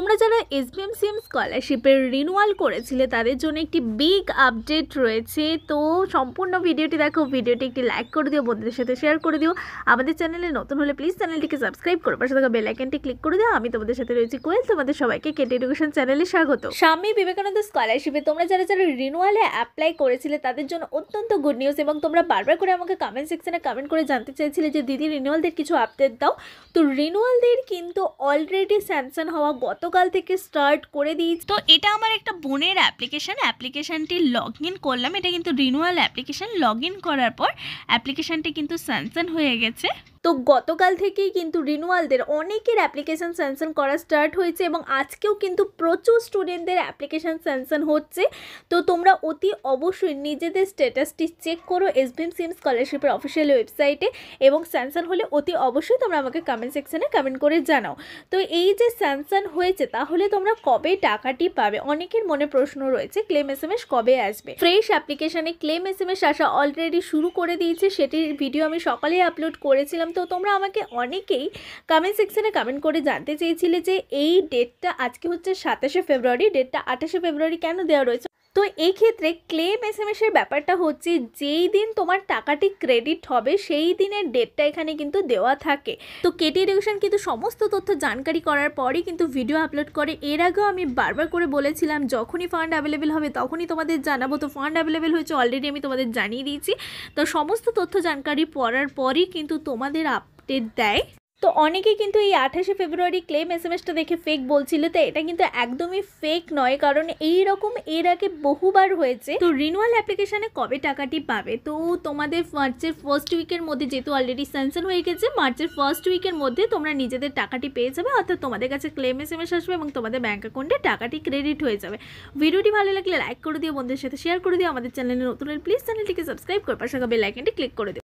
তোমরা যারা SBM CM স্কলারশিপের রিনুয়াল করেছিলে তাদের জন্য একটি বিগ আপডেট রয়েছে তো সম্পূর্ণ ভিডিওটি দেখো ভিডিওটি একটি লাইক করে দিও বন্ধুদের সাথে শেয়ার করে দিও আমাদের চ্যানেলে নতুন হলে প্লিজ চ্যানেলটিকে সাবস্ক্রাইব করো পাশে থাকা বেলাইকনটি ক্লিক করে দিও আমি তোমাদের সাথে রয়েছি কোয়েল তোমাদের সবাইকে কেটে এডুকেশন চ্যানেলে স্বাগত স্বামী বিবেকানন্দ স্কলারশিপে তোমরা যারা যারা রিনুয়ালে অ্যাপ্লাই করেছিলে তাদের জন্য অত্যন্ত গুড নিউজ এবং তোমরা বারবার করে আমাকে কমেন্ট সেকশনে কমেন্ট করে জানতে চেয়েছিলে যে দিদি রিনুয়ালদের কিছু আপডেট দাও তো রিনুয়ালদের কিন্তু অলরেডি স্যাংশন হওয়া গত গতকাল থেকে স্টার্ট করে দিয়েছি তো এটা আমার একটা বোনের অ্যাপ্লিকেশান অ্যাপ্লিকেশানটি লগ ইন করলাম এটা কিন্তু রিনুয়াল অ্যাপ্লিকেশান লগ ইন করার পর অ্যাপ্লিকেশানটি কিন্তু স্যানসান হয়ে গেছে তো গতকাল থেকেই কিন্তু রিনুয়ালদের অনেকের অ্যাপ্লিকেশন স্যাংশন করা স্টার্ট হয়েছে এবং আজকেও কিন্তু প্রচুর স্টুডেন্টদের অ্যাপ্লিকেশন স্যাংশন হচ্ছে তো তোমরা অতি অবশ্যই নিজেদের স্ট্যাটাসটি চেক করো এসবিএম সিম স্কলারশিপের অফিসিয়াল ওয়েবসাইটে এবং স্যাংশন হলে অতি অবশ্যই তোমরা আমাকে কমেন্ট সেকশানে কমেন্ট করে জানাও তো এই যে স্যাংশন হয়েছে তাহলে তোমরা কবে টাকাটি পাবে অনেকের মনে প্রশ্ন রয়েছে ক্লেম এস এম এস কবে আসবে ফ্রেশ অ্যাপ্লিকেশানে ক্লেম এস এম এস আসা অলরেডি শুরু করে দিয়েছে সেটির ভিডিও আমি সকালেই আপলোড করেছিলাম তো তোমরা আমাকে অনেকেই কমেন্ট সেকশানে কমেন্ট করে জানতে চেয়েছিলে যে এই ডেটটা আজকে হচ্ছে সাতাশে ফেব্রুয়ারি ডেটটা আঠাশে ফেব্রুয়ারি কেন দেওয়া রয়েছে তো এই ক্ষেত্রে ক্লেম এস এম এসের ব্যাপারটা হচ্ছে যেই দিন তোমার টাকাটি ক্রেডিট হবে সেই দিনের ডেটটা এখানে কিন্তু দেওয়া থাকে তো কেটি এডুকেশন কিন্তু সমস্ত তথ্য জানকারি করার পরই কিন্তু ভিডিও আপলোড করে এর আগেও আমি বারবার করে বলেছিলাম যখনই ফান্ড অ্যাভেলেবেল হবে তখনই তোমাদের জানাবো তো ফান্ড অ্যাভেলেবেল হয়েছে অলরেডি আমি তোমাদের জানিয়ে দিয়েছি তো সমস্ত তথ্য জানকারি পড়ার পরই কিন্তু তোমাদের আপডেট দেয় তো অনেকে কিন্তু এই আঠাশে ফেব্রুয়ারি ক্লেম এস এম এসটা দেখে ফেক বলছিল তো এটা কিন্তু একদমই ফেক নয় কারণ এই রকম এর আগে বহুবার হয়েছে তো রিনুয়াল অ্যাপ্লিকেশানে কবে টাকাটি পাবে তো তোমাদের মার্চের ফার্স্ট উইকের মধ্যে যেহেতু অলরেডি স্যাংশন হয়ে গেছে মার্চের ফার্স্ট উইকের মধ্যে তোমরা নিজেদের টাকাটি পেয়ে যাবে অর্থাৎ তোমাদের কাছে ক্লেম এস এম এস আসবে এবং তোমাদের ব্যাঙ্ক অ্যাকাউন্টে টাকাটি ক্রেডিট হয়ে যাবে ভিডিওটি ভালো লাগলে লাইক করে দিও বন্ধুদের সাথে শেয়ার করে দিও আমাদের চ্যানেলে নতুন প্লিজ চ্যানেলটিকে সাবস্ক্রাইব করে পাশে বেলাইকেনটি ক্লিক করে দিও